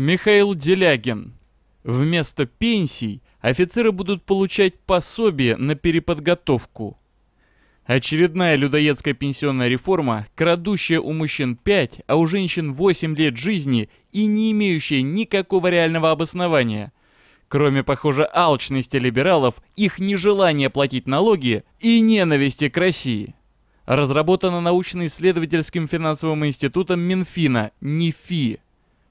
Михаил Делягин. Вместо пенсий офицеры будут получать пособие на переподготовку. Очередная людоедская пенсионная реформа, крадущая у мужчин 5, а у женщин 8 лет жизни и не имеющая никакого реального обоснования. Кроме, похоже, алчности либералов, их нежелания платить налоги и ненависти к России. Разработана научно-исследовательским финансовым институтом Минфина, НИФИ.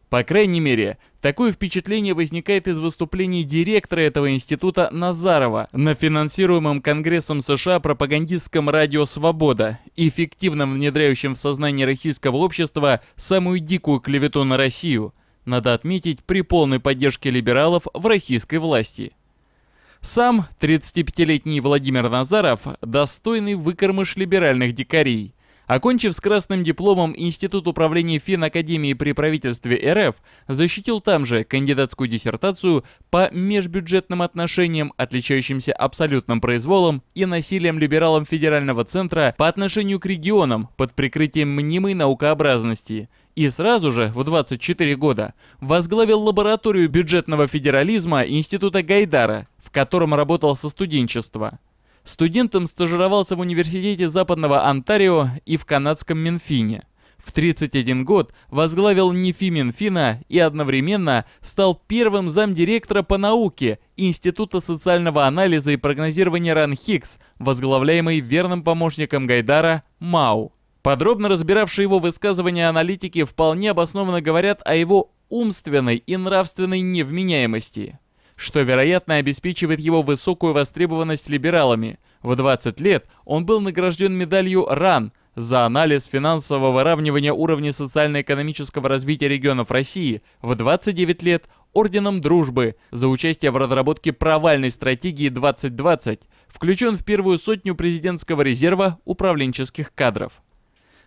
По крайней мере, такое впечатление возникает из выступлений директора этого института Назарова на финансируемом Конгрессом США пропагандистском радио «Свобода», эффективно внедряющем в сознание российского общества самую дикую клевету на Россию, надо отметить, при полной поддержке либералов в российской власти. Сам 35-летний Владимир Назаров – достойный выкормыш либеральных дикарей – Окончив с красным дипломом Институт управления Финакадемии при правительстве РФ, защитил там же кандидатскую диссертацию по межбюджетным отношениям, отличающимся абсолютным произволом и насилием либералам федерального центра по отношению к регионам под прикрытием мнимой наукообразности и сразу же, в 24 года, возглавил лабораторию бюджетного федерализма Института Гайдара, в котором работал со студенчества. Студентом стажировался в Университете Западного Онтарио и в канадском Минфине. В 31 год возглавил НИФИ Минфина и одновременно стал первым замдиректора по науке Института социального анализа и прогнозирования РАНХИКС, возглавляемый верным помощником Гайдара Мау. Подробно разбиравшие его высказывания аналитики вполне обоснованно говорят о его умственной и нравственной невменяемости что, вероятно, обеспечивает его высокую востребованность либералами. В 20 лет он был награжден медалью «РАН» за анализ финансового выравнивания уровня социально-экономического развития регионов России, в 29 лет – Орденом Дружбы за участие в разработке провальной стратегии 2020, включен в первую сотню президентского резерва управленческих кадров.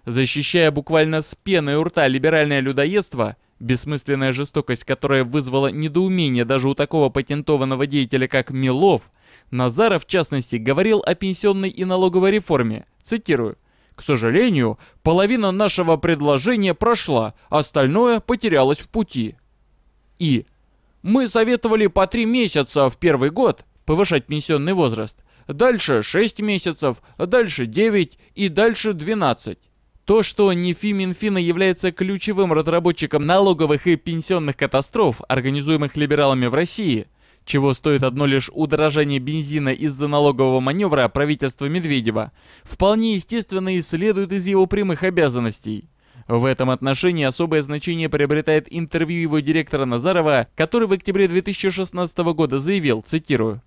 Защищая буквально с пеной у рта либеральное людоедство – Бессмысленная жестокость, которая вызвала недоумение даже у такого патентованного деятеля, как Милов, Назаров, в частности, говорил о пенсионной и налоговой реформе. Цитирую. «К сожалению, половина нашего предложения прошла, остальное потерялось в пути». И. «Мы советовали по три месяца в первый год повышать пенсионный возраст, дальше 6 месяцев, дальше 9 и дальше 12. То, что НИФИ Минфина является ключевым разработчиком налоговых и пенсионных катастроф, организуемых либералами в России, чего стоит одно лишь удорожание бензина из-за налогового маневра правительства Медведева, вполне естественно и следует из его прямых обязанностей. В этом отношении особое значение приобретает интервью его директора Назарова, который в октябре 2016 года заявил, цитирую,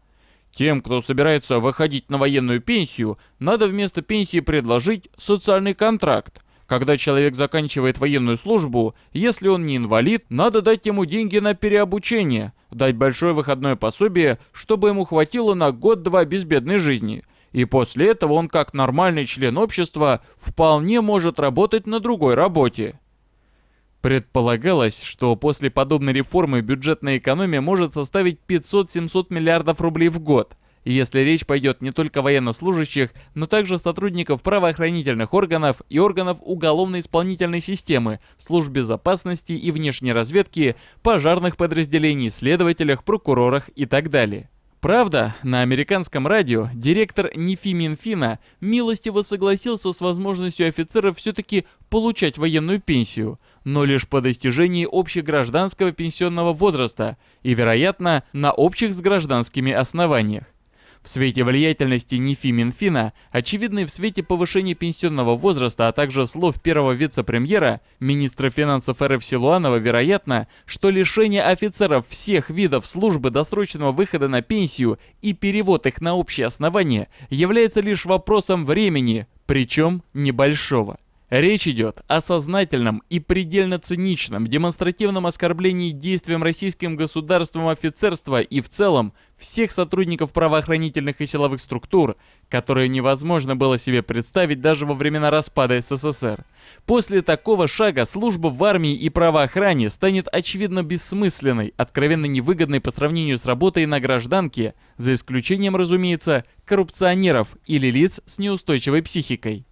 тем, кто собирается выходить на военную пенсию, надо вместо пенсии предложить социальный контракт. Когда человек заканчивает военную службу, если он не инвалид, надо дать ему деньги на переобучение, дать большое выходное пособие, чтобы ему хватило на год-два безбедной жизни. И после этого он как нормальный член общества вполне может работать на другой работе. Предполагалось, что после подобной реформы бюджетная экономия может составить 500-700 миллиардов рублей в год, если речь пойдет не только военнослужащих, но также сотрудников правоохранительных органов и органов уголовно-исполнительной системы, служб безопасности и внешней разведки, пожарных подразделений, следователях, прокурорах и так далее. Правда, на американском радио директор НИФИ Минфина милостиво согласился с возможностью офицеров все-таки получать военную пенсию, но лишь по достижении общегражданского пенсионного возраста и, вероятно, на общих с гражданскими основаниях. В свете влиятельности НИФИ Минфина, очевидной в свете повышения пенсионного возраста, а также слов первого вице-премьера, министра финансов РФ Силуанова, вероятно, что лишение офицеров всех видов службы досрочного выхода на пенсию и перевод их на общее основание является лишь вопросом времени, причем небольшого. Речь идет о сознательном и предельно циничном демонстративном оскорблении действиям российским государством офицерства и в целом всех сотрудников правоохранительных и силовых структур, которые невозможно было себе представить даже во времена распада СССР. После такого шага служба в армии и правоохране станет очевидно бессмысленной, откровенно невыгодной по сравнению с работой на гражданке, за исключением, разумеется, коррупционеров или лиц с неустойчивой психикой.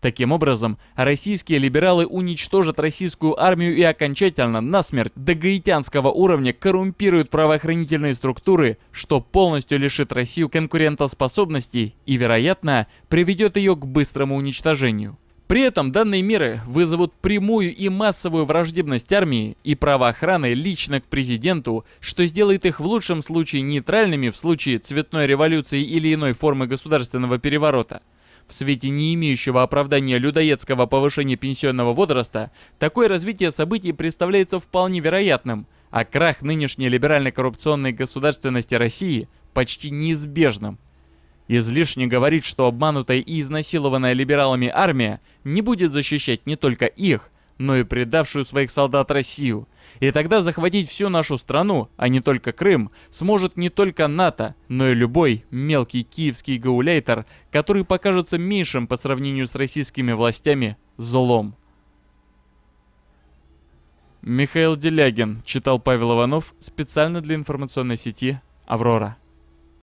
Таким образом, российские либералы уничтожат российскую армию и окончательно насмерть до гаитянского уровня коррумпируют правоохранительные структуры, что полностью лишит Россию конкурентоспособности и, вероятно, приведет ее к быстрому уничтожению. При этом данные меры вызовут прямую и массовую враждебность армии и правоохраны лично к президенту, что сделает их в лучшем случае нейтральными в случае цветной революции или иной формы государственного переворота – в свете не имеющего оправдания людоедского повышения пенсионного возраста, такое развитие событий представляется вполне вероятным, а крах нынешней либерально-коррупционной государственности России почти неизбежным. Излишне говорить, что обманутая и изнасилованная либералами армия не будет защищать не только их, но и предавшую своих солдат Россию. И тогда захватить всю нашу страну, а не только Крым, сможет не только НАТО, но и любой мелкий киевский гауляйтер, который покажется меньшим по сравнению с российскими властями злом. Михаил Делягин читал Павел Иванов специально для информационной сети «Аврора».